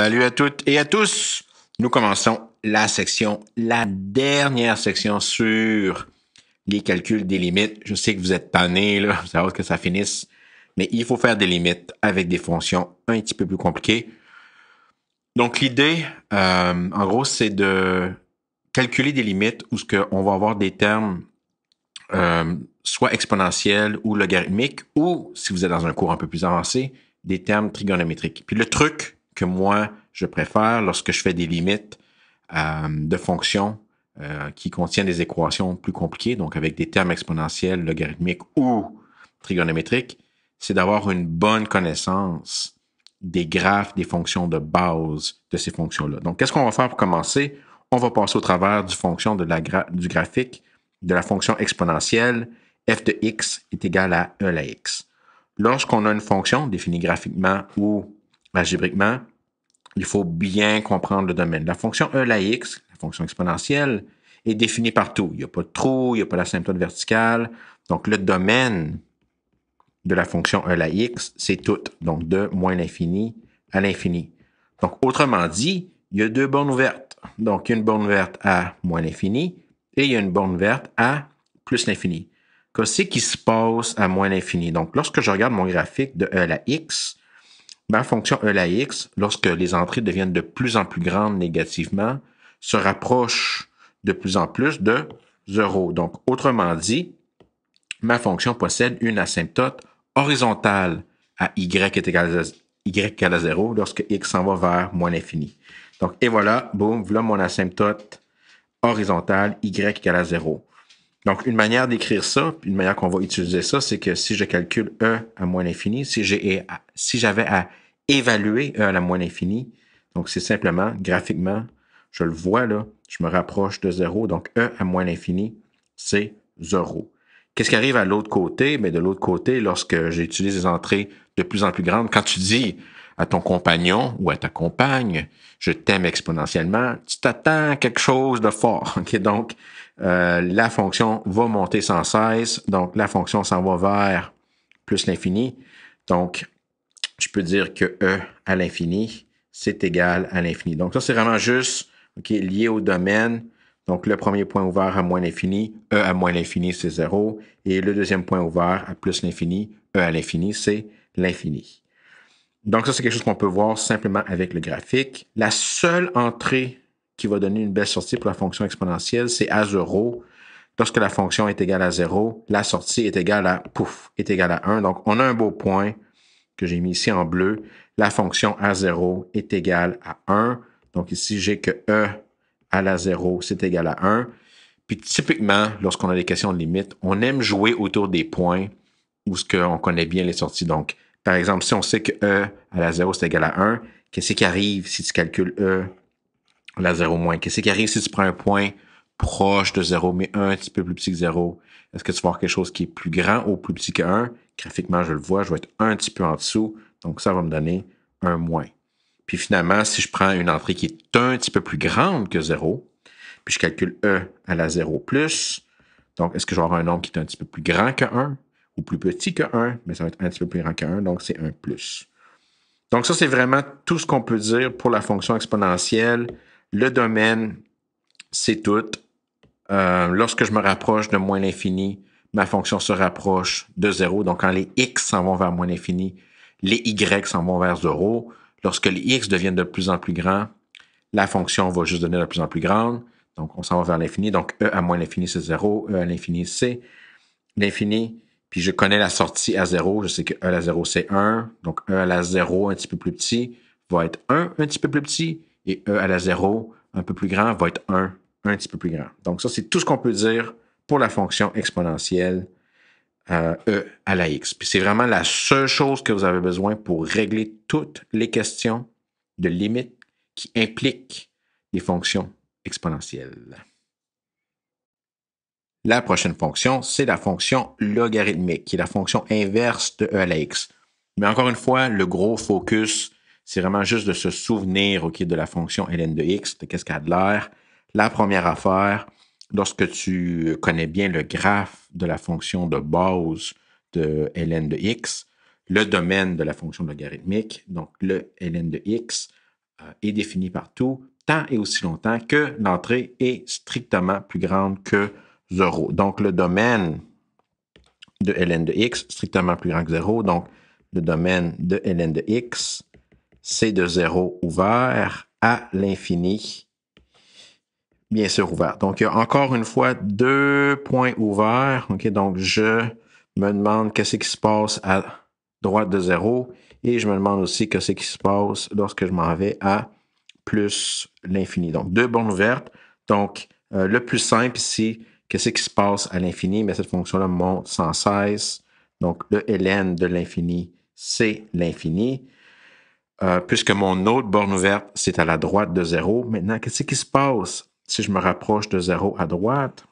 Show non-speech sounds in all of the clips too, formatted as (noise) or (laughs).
Salut à toutes et à tous. Nous commençons la section, la dernière section sur les calculs des limites. Je sais que vous êtes tannés, là, vous savez que ça finisse, mais il faut faire des limites avec des fonctions un petit peu plus compliquées. Donc l'idée, euh, en gros, c'est de calculer des limites où ce va avoir des termes euh, soit exponentiels ou logarithmiques, ou si vous êtes dans un cours un peu plus avancé, des termes trigonométriques. Puis le truc, que moi, je préfère lorsque je fais des limites euh, de fonctions euh, qui contiennent des équations plus compliquées, donc avec des termes exponentiels, logarithmiques ou trigonométriques, c'est d'avoir une bonne connaissance des graphes, des fonctions de base de ces fonctions-là. Donc, qu'est-ce qu'on va faire pour commencer? On va passer au travers du fonction de la du graphique de la fonction exponentielle f de x est égal à e à x. Lorsqu'on a une fonction définie graphiquement ou algébriquement, il faut bien comprendre le domaine. La fonction E, la x, la fonction exponentielle, est définie partout. Il n'y a pas de trou, il n'y a pas d'asymptote verticale. Donc, le domaine de la fonction E, la x, c'est tout. Donc, de moins l'infini à l'infini. Donc, autrement dit, il y a deux bornes ouvertes. Donc, il y a une borne verte à moins l'infini et il y a une borne verte à plus l'infini. Qu'est-ce qui se passe à moins l'infini? Donc, lorsque je regarde mon graphique de E à la x, Ma fonction E la x, lorsque les entrées deviennent de plus en plus grandes négativement, se rapproche de plus en plus de 0. Donc, autrement dit, ma fonction possède une asymptote horizontale à y à, y égale à 0 lorsque x s'en va vers moins l'infini. Donc, et voilà, boum, voilà mon asymptote horizontale, y égale à 0. Donc, une manière d'écrire ça, une manière qu'on va utiliser ça, c'est que si je calcule E à moins l'infini, si j'avais si à évaluer E à la moins l'infini, donc c'est simplement, graphiquement, je le vois là, je me rapproche de zéro, donc E à moins l'infini, c'est zéro. Qu'est-ce qui arrive à l'autre côté? Mais ben, de l'autre côté, lorsque j'utilise des entrées de plus en plus grandes, quand tu dis à ton compagnon ou à ta compagne, je t'aime exponentiellement, tu t'attends à quelque chose de fort. (laughs) Donc, euh, la fonction va monter sans cesse. Donc, la fonction s'en va vers plus l'infini. Donc, je peux dire que E à l'infini, c'est égal à l'infini. Donc, ça, c'est vraiment juste lié au domaine. Donc, le premier point ouvert à moins l'infini, E à moins l'infini, c'est 0. Et le deuxième point ouvert à plus l'infini, E à l'infini, c'est l'infini. Donc ça, c'est quelque chose qu'on peut voir simplement avec le graphique. La seule entrée qui va donner une belle sortie pour la fonction exponentielle, c'est à 0. Lorsque la fonction est égale à 0, la sortie est égale à pouf, est égale à 1. Donc on a un beau point que j'ai mis ici en bleu. La fonction à 0 est égale à 1. Donc ici, j'ai que E à la 0, c'est égal à 1. Puis typiquement, lorsqu'on a des questions de limite, on aime jouer autour des points où ce qu'on connaît bien les sorties. Donc, par exemple, si on sait que E à la 0, c'est égal à 1, qu'est-ce qui arrive si tu calcules E à la 0 moins? Qu'est-ce qui arrive si tu prends un point proche de 0, mais un petit peu plus petit que 0? Est-ce que tu vas avoir quelque chose qui est plus grand ou plus petit que 1? Graphiquement, je le vois, je vais être un petit peu en dessous, donc ça va me donner un moins. Puis finalement, si je prends une entrée qui est un petit peu plus grande que 0, puis je calcule E à la 0 plus, donc est-ce que je vais avoir un nombre qui est un petit peu plus grand que 1? ou plus petit que 1, mais ça va être un petit peu plus grand que 1, donc c'est 1 plus. Donc ça, c'est vraiment tout ce qu'on peut dire pour la fonction exponentielle. Le domaine, c'est tout. Euh, lorsque je me rapproche de moins l'infini, ma fonction se rapproche de 0. Donc quand les x s'en vont vers moins l'infini, les y s'en vont vers 0. Lorsque les x deviennent de plus en plus grands, la fonction va juste devenir de plus en plus grande. Donc on s'en va vers l'infini. Donc e à moins l'infini, c'est 0. e à l'infini, c'est l'infini. Puis je connais la sortie à 0. Je sais que e à 0, c'est 1. Donc 1 à la 0, un petit peu plus petit, va être 1 un petit peu plus petit. Et e à la 0, un peu plus grand, va être 1 un petit peu plus grand. Donc ça, c'est tout ce qu'on peut dire pour la fonction exponentielle euh, e à la x. Puis c'est vraiment la seule chose que vous avez besoin pour régler toutes les questions de limite qui impliquent les fonctions exponentielles. La prochaine fonction, c'est la fonction logarithmique, qui est la fonction inverse de e à la x. Mais encore une fois, le gros focus, c'est vraiment juste de se souvenir de la fonction ln de x, de qu'est-ce qu'elle a de l'air. La première affaire, lorsque tu connais bien le graphe de la fonction de base de ln de x, le domaine de la fonction logarithmique, donc le ln de x, euh, est défini partout tant et aussi longtemps que l'entrée est strictement plus grande que donc, le domaine de ln de x strictement plus grand que 0. Donc, le domaine de ln de x, c'est de 0 ouvert à l'infini, bien sûr ouvert. Donc, il y a encore une fois deux points ouverts. Donc, je me demande qu'est-ce qui se passe à droite de 0 et je me demande aussi qu'est-ce qui se passe lorsque je m'en vais à plus l'infini. Donc, deux bornes ouvertes. Donc, euh, le plus simple ici, qu'est-ce qui se passe à l'infini? Mais cette fonction-là monte sans cesse. Donc, le ln de l'infini, c'est l'infini. Euh, puisque mon autre borne ouverte, c'est à la droite de 0. Maintenant, qu'est-ce qui se passe si je me rapproche de 0 à droite?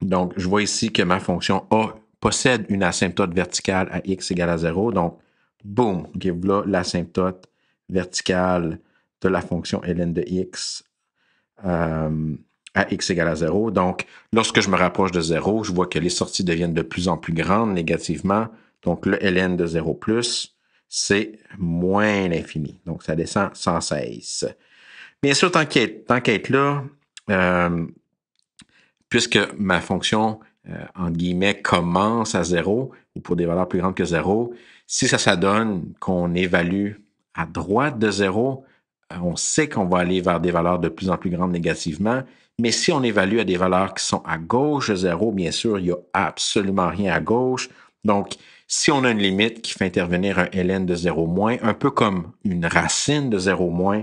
Donc, je vois ici que ma fonction A possède une asymptote verticale à x égale à 0. Donc, boum, give là l'asymptote verticale de la fonction ln de x. Euh, à x égale à 0. Donc, lorsque je me rapproche de 0, je vois que les sorties deviennent de plus en plus grandes négativement. Donc, le ln de 0 plus, c'est moins l'infini. Donc, ça descend sans cesse. Bien sûr, tant qu'à là, euh, puisque ma fonction, euh, entre guillemets, commence à 0 ou pour des valeurs plus grandes que 0, si ça donne qu'on évalue à droite de 0, euh, on sait qu'on va aller vers des valeurs de plus en plus grandes négativement. Mais si on évalue à des valeurs qui sont à gauche de zéro, bien sûr, il n'y a absolument rien à gauche. Donc, si on a une limite qui fait intervenir un ln de 0 moins, un peu comme une racine de 0 moins,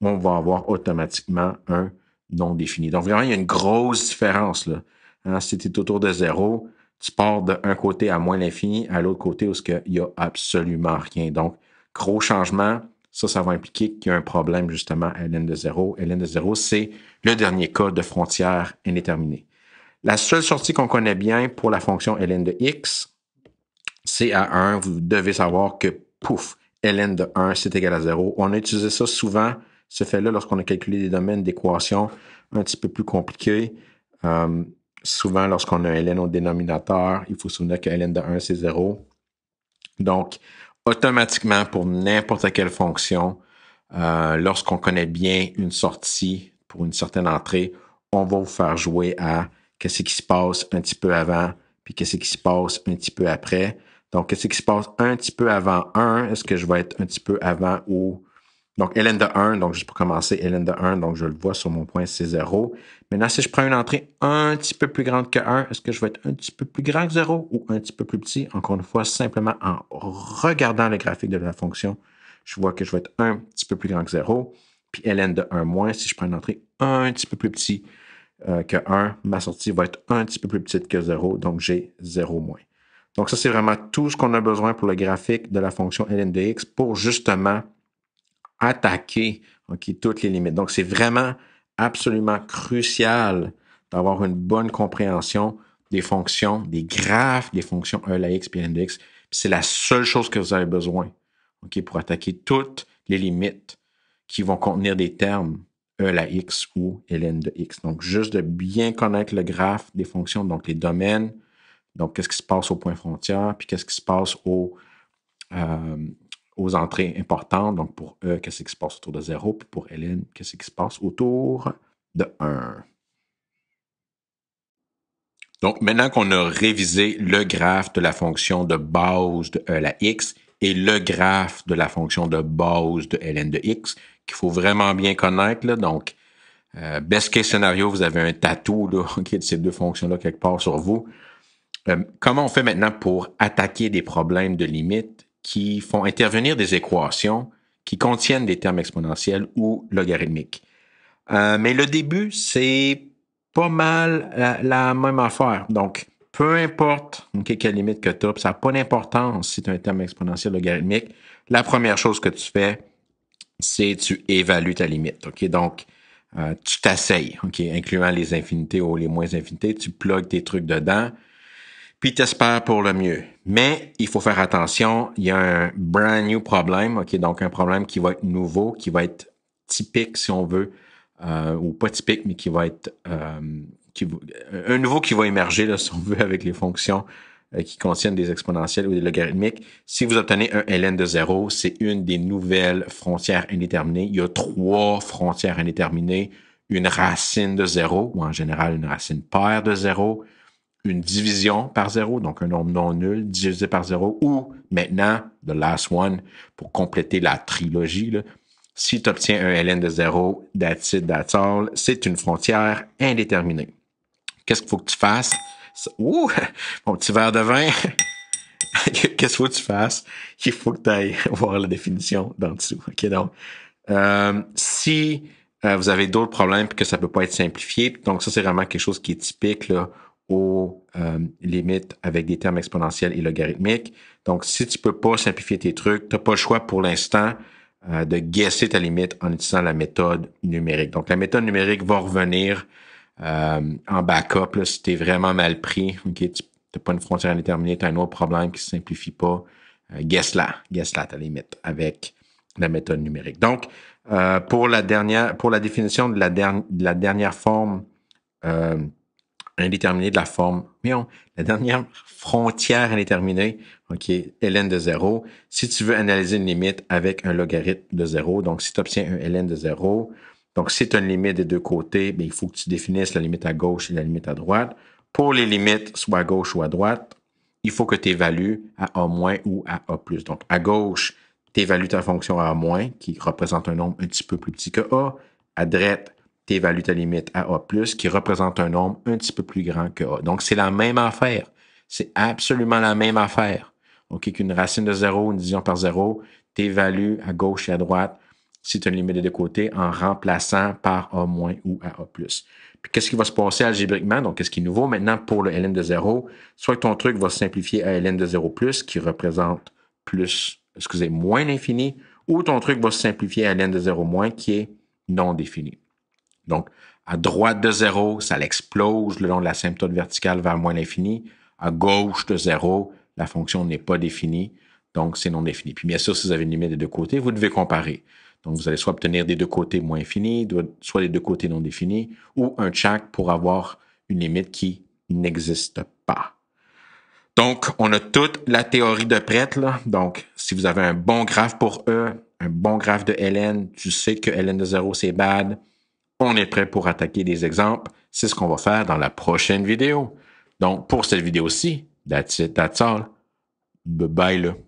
on va avoir automatiquement un non défini. Donc, vraiment, il y a une grosse différence. Là. Hein, si tu es autour de 0, tu pars d'un côté à moins l'infini, à l'autre côté où il n'y a absolument rien. Donc, gros changement. Ça, ça va impliquer qu'il y a un problème justement ln de 0. ln de 0, c'est le dernier cas de frontière indéterminée. La seule sortie qu'on connaît bien pour la fonction ln de x, c'est à 1. Vous devez savoir que, pouf, ln de 1, c'est égal à 0. On a utilisé ça souvent, ce fait-là, lorsqu'on a calculé des domaines d'équations un petit peu plus compliqués. Euh, souvent, lorsqu'on a ln au dénominateur, il faut se souvenir que ln de 1, c'est 0. Donc, automatiquement pour n'importe quelle fonction. Euh, lorsqu'on connaît bien une sortie pour une certaine entrée, on va vous faire jouer à qu'est-ce qui se passe un petit peu avant, puis qu'est-ce qui se passe un petit peu après. Donc, qu'est-ce qui se passe un petit peu avant 1? Est-ce que je vais être un petit peu avant ou donc, ln de 1, donc juste pour commencer, ln de 1, donc je le vois sur mon point, c'est 0. Maintenant, si je prends une entrée un petit peu plus grande que 1, est-ce que je vais être un petit peu plus grand que 0 ou un petit peu plus petit? Encore une fois, simplement en regardant le graphique de la fonction, je vois que je vais être un petit peu plus grand que 0. Puis Ln de 1 moins, si je prends une entrée un petit peu plus petit euh, que 1, ma sortie va être un petit peu plus petite que 0, donc j'ai 0 moins. Donc ça, c'est vraiment tout ce qu'on a besoin pour le graphique de la fonction ln de x pour justement attaquer toutes les limites. Donc, c'est vraiment absolument crucial d'avoir une bonne compréhension des fonctions, des graphes des fonctions E, la X et X. C'est la seule chose que vous avez besoin pour attaquer toutes les limites qui vont contenir des termes E, la X ou ln de X. Donc, juste de bien connaître le graphe des fonctions, donc les domaines, donc qu'est-ce qui se passe au point frontière, puis qu'est-ce qui se passe au, euh, aux entrées importantes. Donc, pour E, qu'est-ce qui se passe autour de 0? Puis pour LN, qu'est-ce qui se passe autour de 1? Donc, maintenant qu'on a révisé le graphe de la fonction de base de E à la x et le graphe de la fonction de base de ln de x, qu'il faut vraiment bien connaître, donc, euh, best case scenario, vous avez un tatou (laughs) de ces deux fonctions-là quelque part sur vous. Euh, comment on fait maintenant pour attaquer des problèmes de limite? qui font intervenir des équations qui contiennent des termes exponentiels ou logarithmiques. Euh, mais le début, c'est pas mal la, même affaire. Donc, peu importe quelle limite que tu as, ça n'a pas d'importance si tu as un terme exponentiel logarithmique. La première chose que tu fais, c'est tu évalues ta limite. Donc, euh, tu t'asseyes, incluant les infinités ou les moins infinités, tu plugues tes trucs dedans, puis t'espères pour le mieux. Mais il faut faire attention, il y a un brand new problème, ok, donc un problème qui va être nouveau, qui va être typique si on veut, euh, ou pas typique, mais qui va être euh, qui, euh, un nouveau qui va émerger là, (laughs) si on veut avec les fonctions qui contiennent des exponentielles ou des logarithmiques. Si vous obtenez un ln de 0, c'est une des nouvelles frontières indéterminées. Il y a trois frontières indéterminées une racine de 0, ou en général une racine paire de 0, une division par zéro, donc un nombre non nul divisé par zéro, ou maintenant, the last one, pour compléter la trilogie, là, si tu obtiens un ln de zéro, dat it, all, c'est une frontière indéterminée. Qu'est-ce qu'il faut que tu fasses? Ouh, (laughs) mon petit verre de vin! (laughs) Qu'est-ce qu'il faut que tu fasses? Il faut que tu ailles (laughs) voir la définition d'en dessous. OK, donc, euh, si euh, vous avez d'autres problèmes et que ça ne peut pas être simplifié, donc ça, c'est vraiment quelque chose qui est typique là, aux euh, limites avec des termes exponentiels et logarithmiques. Donc, si tu ne peux pas simplifier tes trucs, tu n'as pas le choix pour l'instant euh, de guesser ta limite en utilisant la méthode numérique. Donc, la méthode numérique va revenir euh, en backup si tu es vraiment mal pris. tu n'as pas une frontière indéterminée, tu as un autre problème qui ne se simplifie pas. guess-la, guess-la ta limite avec la méthode numérique. Donc, pour, la dernière, pour la définition de la, dernière de la dernière forme indéterminé de la forme. Mais la dernière frontière indéterminée, OK, ln de 0. Si tu veux analyser une limite avec un logarithme de 0, donc si tu obtiens un ln de 0, donc si tu une limite des deux côtés, mais ben, il faut que tu définisses la limite à gauche et la limite à droite. Pour les limites, soit à gauche ou à droite, il faut que tu évalues à A- ou à A+. Donc à gauche, tu évalues ta fonction à A-, qui représente un nombre un petit peu plus petit que A. À droite, tu ta limite à A, qui représente un nombre un petit peu plus grand que A. Donc, c'est la même affaire. C'est absolument la même affaire. OK, qu'une racine de 0, une division par 0, tu à gauche et à droite si tu as une limite de deux côtés en remplaçant par A- ou à A+. Puis qu'est-ce qui va se passer algébriquement? Donc, qu'est-ce qui est nouveau maintenant pour le ln de 0? Soit ton truc va se simplifier à ln de 0 qui représente plus, excusez, moins l'infini, ou ton truc va se simplifier à ln de 0 moins, qui est non défini. Donc, à droite de zéro, ça l'explose le long de la symptôme verticale vers moins l'infini. À gauche de zéro, la fonction n'est pas définie, donc c'est non défini. Puis bien sûr, si vous avez une limite des deux côtés, vous devez comparer. Donc, vous allez soit obtenir des deux côtés moins finis, soit des deux côtés non définis, ou un check pour avoir une limite qui n'existe pas. Donc, on a toute la théorie de prête. Là. Donc, si vous avez un bon graphe pour E, un bon graphe de Ln, tu sais que Ln de 0, c'est bad on est prêt pour attaquer des exemples. C'est ce qu'on va faire dans la prochaine vidéo. Donc, pour cette vidéo-ci, that's it, that's all. Bye bye là.